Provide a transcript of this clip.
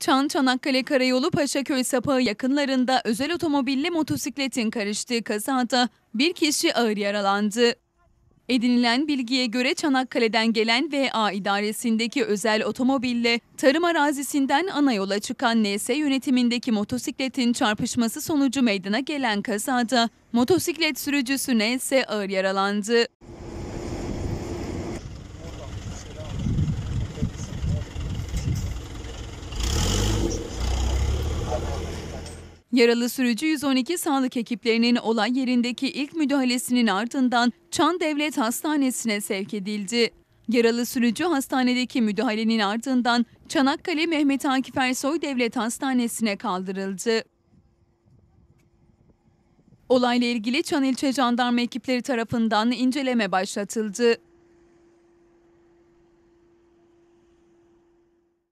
Çan Çanakkale Karayolu Paşaköy Sapağı yakınlarında özel otomobille motosikletin karıştığı kazada bir kişi ağır yaralandı. Edinilen bilgiye göre Çanakkale'den gelen VA idaresindeki özel otomobille tarım arazisinden ana yola çıkan NS yönetimindeki motosikletin çarpışması sonucu meydana gelen kazada motosiklet sürücüsü NS ağır yaralandı. Yaralı sürücü 112 sağlık ekiplerinin olay yerindeki ilk müdahalesinin ardından Çan Devlet Hastanesi'ne sevk edildi. Yaralı sürücü hastanedeki müdahalenin ardından Çanakkale Mehmet Akif Ersoy Devlet Hastanesi'ne kaldırıldı. Olayla ilgili Çan ilçe jandarma ekipleri tarafından inceleme başlatıldı.